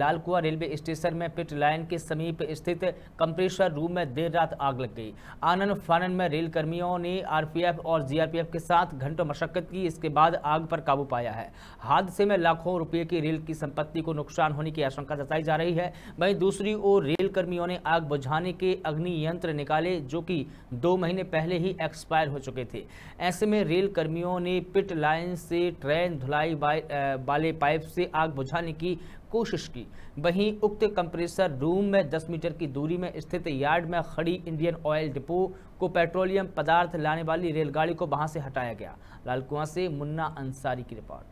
लाल कुआ railway station में पिट line के समीप स्थित कंप्रेशर रूम में देर रात आग लग गई आनंद फानन में रेल कर्मियों ने आरपीएफ और जीआरपीएफ के साथ घंटों मशक्कत की इसके बाद आग पर काबू पाया है हादसे में लाखों रुपए की रेल की संपत्ति को नुकसान होने की आशंका जताई जा रही है वहीं दूसरी ओर रेल कर्मियों ने आग बुझाने के अग्नि यंत्र निकाले जो कि दो महीने पहले ही एक्सपायर हो चुके थे ऐसे में रेल कर्मियों ने पिट लाइन से ट्रेन धुलाई वाले पाइप से आग बुझाने की कोशिश की होगी वहीं उक्त कंप्रेसर रूम में 10 मीटर की दूरी में स्थित यार्ड में खड़ी इंडियन ऑयल डिपो को पेट्रोलियम पदार्थ लाने वाली रेलगाड़ी को वहां से हटाया गया लालकुआ से मुन्ना अंसारी की रिपोर्ट